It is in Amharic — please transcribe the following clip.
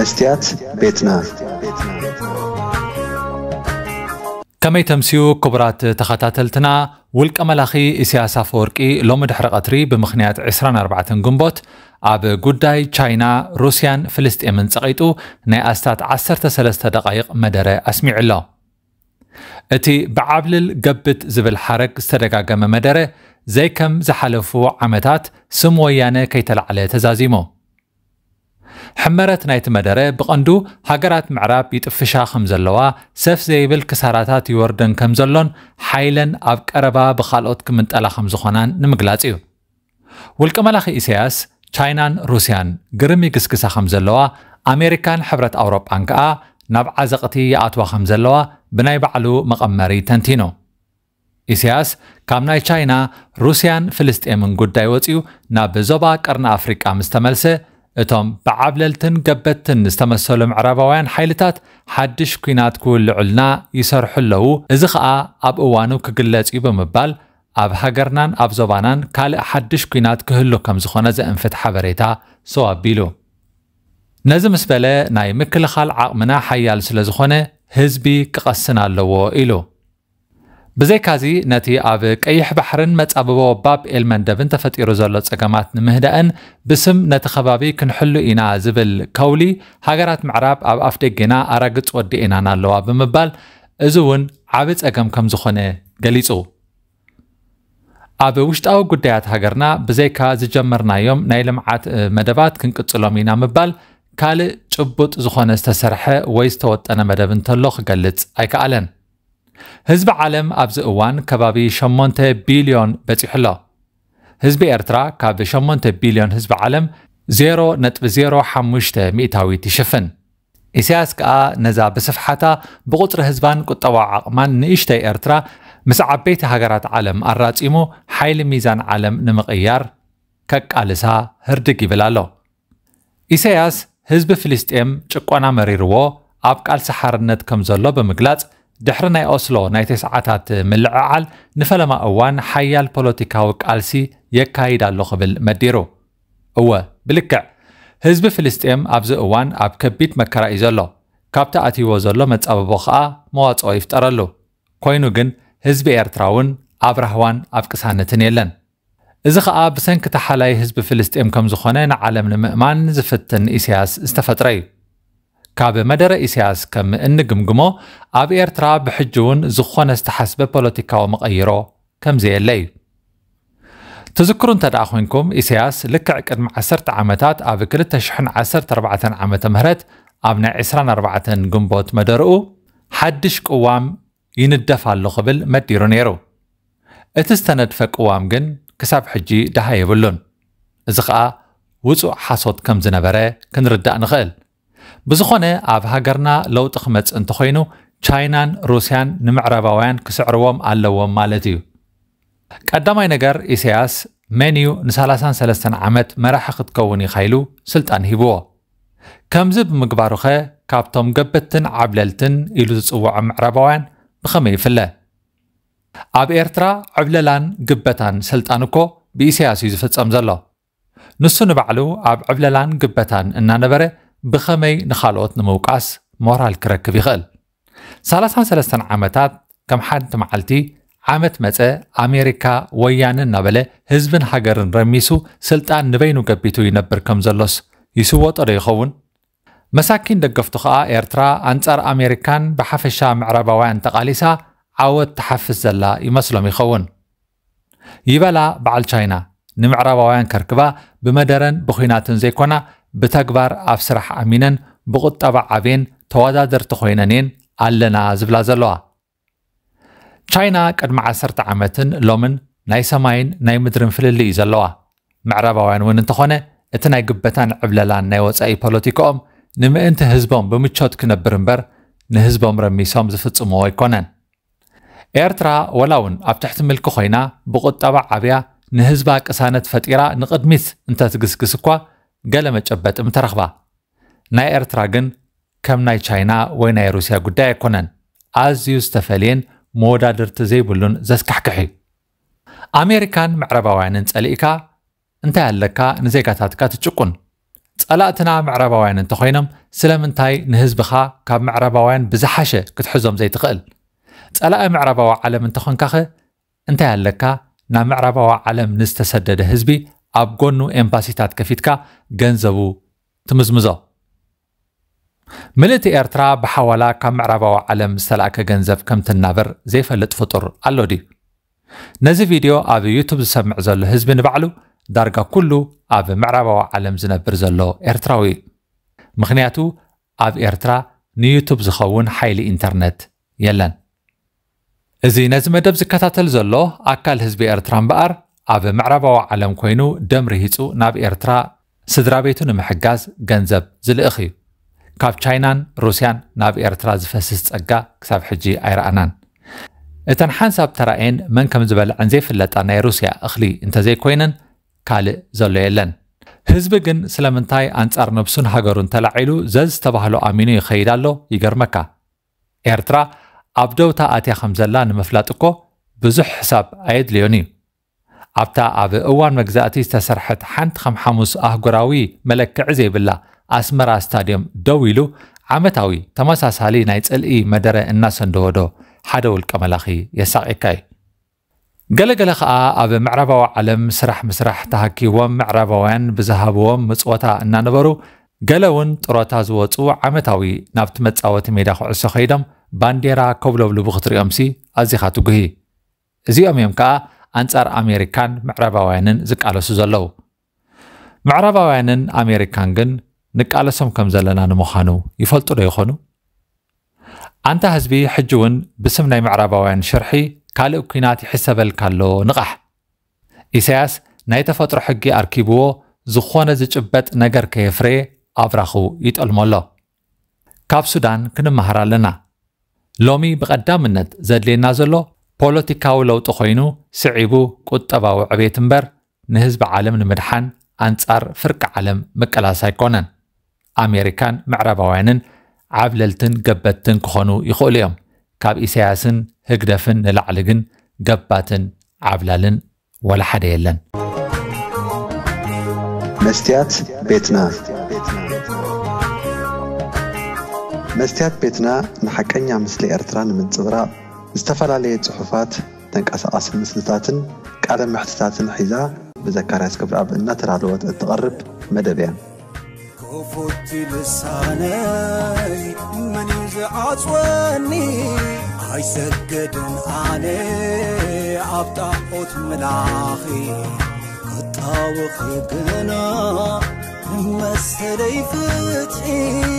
መስትያት ቤትና ከመይ ተምሲዩ ክቡራት ተኸታተልትና ውልቀ መላኺ እስያስ ኣፈወርቂ ሎሚ ድሕሪ ቀትሪ ብምኽንያት 24 ግንቦት ኣብ ጉዳይ ቻይና ሩስያን ፍልስጥኤምን ፀቒጡ ናይ ኣስታት 13 ደቃይቕ መደረ ኣስሚዑ ኣሎ እቲ ብዓብልል ገብት ዝብል ሓረግ ዝተደጋገመ መደረ ዘይከም ዝሓለፉ ዓመታት ስም ወያነ ከይተላዕለ ተዛዚሙ ሕመረት ናይቲ መደረ ብቐንዱ ሃገራት ምዕራብ ይጥፍሻ ከም ዘለዋ ሰፍ ዘይብል ክሳራታት ይወርደን ከም ዘሎን ሓይለን ኣብ ቀረባ ብካልኦት ክምንጠላ ከም ዝኾናን ንምግላጽ እዩ ውልቀ መላኺ ኢሳያስ ቻይናን ሩስያን ግርሚ ግስግሳ ከም ዘለዋ ኣሜሪካን ሕብረት ኣውሮጳን ከኣ ናብ ዓዘቕቲ ይኣትዋ ከም ዘለዋ ብናይ ባዕሉ መቐመሪ ተንቲኖ እስያስ ካብ ናይ ቻይና ሩስያን ፍልስጥኤምን ጉዳይ ወፂኡ ናብ ዞባ ቀርኒ ኣፍሪቃ ምስ ተመልሰ እቶም ብዓብለልትን ገበትን ዝተመሰሉ ምዕራባውያን ሓይልታት ሓድሽ ኩናት ክውልዑልና ይሰርሑ ኣለዉ እዚ ከዓ ኣብ እዋኑ ክግለጽ እዩ ብምባል ኣብ ሃገርናን ኣብ ዞባናን ካልእ ሓድሽ ኩናት ክህሉ ከም ዝኾነ ዘእንፍት ሓበሬታ ሰው ኣቢሉ ነዚ ምስ በለ ናይ ምክልኻል ዓቕምና ሓያል ስለ ዝኾነ ህዝቢ ክቐስን ኣለዎ ኢሉ ብዘይካዚ ነቲ ኣብ ቀይሕ ባሕርን መጻብቦ ባብኤል መንደብን ተፈጢሩ ዘሎ ፀገማት ንምህዳእን ብስም ነቲ ከባቢ ክንሕሉ ኢና ዝብል ከውሊ ሃገራት ምዕራብ ኣብ ኣፍ ደጌና ኣራግጽ ወዲእናን ኣለዋ ብምባል እዚ እውን ዓብ ፀገም ከም ዝኾነ ገሊፁ ኣብ ውሽጣዊ ጉዳያት ሃገርና ብዘይካ ዝጀመርናዮም ናይ ልምዓት መደባት ክንቅፅሎም ኢና ምባል ካልእ ጭቡጥ ዝኾነ ዝተሰርሐ ወይ ዝተወጠነ መደብ እንተሎ ክገልፅ ኣይከኣለን ህዝቢ ዓለም ኣብዚ እዋን ከባቢ 8 ቢልዮን በፂሑ ኣሎ ህዝቢ ኤርትራ ካብ 8 ቢልዮን ህዝቢ ዓለም 0.05 ሚእታዊት ይሽፍን ኢሳያስ ከዓ ነዛ ብስፍሓታ ብቁፅሪ ህዝባን ቁጠባ ዓቕማን ንእሽተይ ኤርትራ ምስ ዓበይቲ ሃገራት ዓለም ኣራፂሙ ሓይሊ ሚዛን ዓለም ንምቕያር ከቃልሳ ህርድግ ይብል ኣሎ ኢሳያስ ህዝቢ ፍልስጥኤም ጭቆና መሪርዎ ኣብ ቃልሲ ሓርነት ከም ዘሎ ብምግላጽ ድሕሪ ናይ ኦስሎ ናይ ተስዓታት ምልዕዓል ንፈለማ እዋን ሓያል ፖለቲካዊ ቃልሲ የካይድ ኣሎ ክብል መዲሩ እወ ብልክዕ ህዝቢ ፍልስጥኤም ኣብዚ እዋን ኣብ ከቢድ መከራ እዩ ዘሎ ካብቲ ኣትይዎ ዘሎ መፀበቦ ከዓ መዋፅኦ ይፍጠረሉ ኮይኑ ግን ህዝቢ ኤርትራ እውን ኣብ ራህዋን ኣብ ቅሳነትን የለን እዚ ከዓ ብሰንኪ ተሓላይ ህዝቢ ፍልስጥኤም ከም ዝኾነ ንዓለም ንምእማን ዝፍትን ኢሳያስ ዝተፈጥረ እዩ ካብ መደረ ኢሳያስ ከም እንግምግሞ ኣብ ኤርትራ ብሕጂ እውን ዝኾነ ዝተሓስበ ፖለቲካዊ መቐይሮ ከምዘየለ እዩ ትዝክሩ እንተ ደኣ ኮንኩም ኢሳያስ ልክዕ ቅድሚ 10 ዓመታት ኣብ 2014 ዓ ም ኣብ ናይ 24 ግንቦት መደርኡ ሓድሽ ቅዋም ይንደፍ ኣሎ ክብል መዲሩ ነይሩ እቲ ዝተነድፈ ቅዋም ግን ክሳብ ሕጂ ድሃ የብሉን እዚ ከዓ ውፁእ ሓሶት ከም ዝነበረ ክንርዳእ ንኽእል ብዝኾነ ኣብ ሃገርና ለውጢ ክመጽእ እንተኮይኑ ቻይናን ሩስያን ንምዕረባውያን ክስዕርዎም ኣለዎም ማለት እዩ ቀዳማይ ነገር ኢሳያስ መኒዩ ን33 ዓመት መራሒ ክትከውን ይኸኢሉ ስልጣን ሂብዎ ከምዚ ብምግባሩ ኸ ካብቶም ገበትን ዓብለልትን ኢሉ ዝጽውዖ ምዕረባውያን ብኸመይ ይፍለ ኣብ ኤርትራ ዕብለላን ግበታን ስልጣን እኮ ብኢሳያስ እዩ ዝፍፀም ዘሎ ንሱ ንባዕሉ ኣብ ዕብለላን ግበታን እናነበረ ብኸመይ ንኻልኦት ንምውቃስ ሞራል ክረክብ ይኽእል 33 ዓመታት ከም ሓንቲ መዓልቲ ዓመት መፀ ኣሜሪካ ወያንን እናበለ ህዝብን ሃገርን ረሚሱ ስልጣን ንበይኑ ገቢቱ ይነብር ከም ዘሎስ ይስወጦ ዶ ይኸውን መሳኪን ደገፍቱ ከዓ ኤርትራ ኣንጻር ኣሜሪካን ብሓፈሻ ምዕራባውያን ተቓሊሳ ዓወት ተሓፍስ ዘላ ይመስሎም ይኸውን ይበላ በዓል ቻይና ንምዕራባውያን ከርክባ ብመደረን ብኹናትን ዘይኮና ብተግባር ኣብ ስራሕ ኣሚነን ብቁጠባ ዓብየን ተወዳደርቲ ኮይነን እየን ኣለና ዝብላ ዘለዋ ቻይና ቅድሚ 1 ዓመትን ሎምን ናይ ሰማይን ናይ ምድርን ፍልሊ እዩ ዘለዋ ምዕረባውያን እውን እንተኾነ እቲ ናይ ግበታን ዕብለላን ናይ ወፃኢ ፖለቲካኦም ንምእንቲ ህዝቦም ብምቾት ክነብር እምበር ንህዝቦም ረሚሶም ዝፍጽምዎ ኣይኮነን ኤርትራ ወላ እውን ኣብ ትሕቲ ምልኪ ኮይና ብቁጠባ ዓብያ ንህዝባ ቅሳነት ፈጢራ ንቕድሚት እንተትግስግስ እኳ ገለ መጨበጥም ተረኽባ ናይ ኤርትራ ግን ከም ናይ ቻይና ወይ ናይ ሩስያ ጉዳይ ኣይኮነን ኣዝዩ ዝተፈልየን መወዳድርቲ ዘይብሉን ዘስካሕክሕ እዩ ኣሜሪካን ምዕረባውያንን ጸሊእካ እንታይ ኣለካ ንዜጋታትካ ትጭቁን ጸላእትና ምዕረባውያን እንተኾይኖም ስለምንታይ ንህዝብኻ ካብ ምዕረባውያን ብዝሓሸ ክትሕዞም ዘይትኽእል ጸላኢ ምዕረባዊ ዓለም እንተኾንካኸ እንታይ ኣለካ ናብ ምዕረባዊ ዓለም ንዝተሰደደ ህዝቢ ኣብ ጎኑ ኤምባሲታት ከፊትካ ገንዘቡ ትምዝምዞ ምልእቲ ኤርትራ ብሓዋላ ካብ ምዕራባዊ ዓለም ዝተላእከ ገንዘብ ከም ትናበር ዘይፈልጥ ፍጡር ኣሎ ድዩ ነዚ ቪድዮ ኣብ ዩቱብ ዝሰምዕ ዘሎ ህዝቢ ንባዕሉ ዳርጋ ኩሉ ኣብ ምዕራባዊ ዓለም ዝነብር ዘሎ ኤርትራዊ እዩ ምክንያቱ ኣብ ኤርትራ ንዩቱብ ዝኸውን ሓይሊ ኢንተርነት የለን እዚ ነዚ መደብ ዝከታተል ዘሎ ኣካል ህዝቢ ኤርትራ እምበኣር ኣብ ምዕራባዊ ዓለም ኮይኑ ደም ርሂፁ ናብ ኤርትራ ስድራ ቤቱ ንምሕጋዝ ገንዘብ ዝልእኽ እዩ ካብ ቻይናን ሩስያን ናብ ኤርትራ ዝፈስስ ጸጋ ክሳብ ሕጂ ኣይረኣናን እተን ሓንሳብ ተራእየን መን ከም ዝበልዐን ዘይፍለጣ ናይ ሩስያ እኽሊ እንተዘይኮይነን ካልእ ዘሎ የለን ህዝቢ ግን ስለምንታይ ኣንጻር ነብሱን ሃገሩን ተላዒሉ ዘዝተባህሎ ኣሚኑ ይኸይድ ኣሎ ይገርመካ ኤርትራ ኣብ ደውታ ኣትያ ከም ዘላ ንምፍላጥ እኮ ብዙሕ ሕሳብ ኣየድልዮን እዩ ኣብታ ኣብ እዋን መግዛእቲ ዝተሰርሐት ሓንቲ ከም ሓሙስ ኣህጉራዊ መለክዕ ዘይብላ ኣስመራ ስታድዮም ደው ኢሉ ዓመታዊ ተመሳሳሊ ናይ ፅልኢ መደረ እናሰንደወዶ ሓደ ውልቀ መላኺ የሳቂካ እዩ ገለገለ ከዓ ኣብ ምዕረባዊ ዓለም ስራሕ ምስራሕ ተሃኪቦም ምዕረባውያን ብዝሃብዎም ምፅወታ እናነበሩ ገለ እውን ጥሮታ ዝወፁ ዓመታዊ ናብቲ መፃወቲ ሜዳ ክዕሶ ከይዶም ባንዴራ ከብለብሉ ብክትሪኦምሲ ኣዚኻ ትጉሂ እዚኦም እዮም ከዓ ኣንጻር ኣሜሪካን ምዕራባውያንን ዝቃለሱ ዘለዉ ምዕራባውያንን ኣሜሪካን ግን ንቃለሶም ከም ዘለና ንምዃኑ ይፈልጡ ዶ ይኾኑ ኣንታ ህዝቢ ሕጂ እውን ብስም ናይ ምዕራባውያን ሽርሒ ካልእ ኩናት ይሕሰበልካ ኣሎ ንቓሕ ኢሳያስ ናይ ተፈጥሮ ሕጊ ኣርኪብዎ ዝኾነ ዝጭበጥ ነገር ከየፍረየ ኣብራኹ ይጠልሞ ኣሎ ካብ ሱዳን ክንመሃር ኣለና ሎሚ ብቐዳምነት ዘድልየና ዘሎ ፖለቲካዊ ለውጢ ኮይኑ ስዒቡ ቁጠባዊ ዕብየት እምበር ንህዝቢ ዓለም ንምድሓን ኣንጻር ፍርቂ ዓለም ምቀላስ ኣይኮነን ኣሜሪካን ምዕራባውያንን ዓብለልትን ገበትን ክኾኑ ይኽእሉ እዮም ካብ ኢሳያስን ህግደፍን ንላዕሊ ግን ገባትን ዓብላልን ወላ ሓደ የለን መስትያት ቤትና መስትያት ቤትና ንሓቀኛ ምስሊ ኤርትራ ንምንፅብራቅ ዝተፈላለየ ፅሑፋት ተንቀሳቐሲ ምስልታትን ቃለ ምሕትታትን ሒዛ ብዘካርያስ ክብሪ ኣብ እትቐርብ መደብ እያ ኮፎቲ ልሳነይ መን ዝዓፅወኒ ኣይሰገድን ኣነ ኣብ ጣዖት መላኺ ክጣውኺ ግና መሰለይ ፍትሒ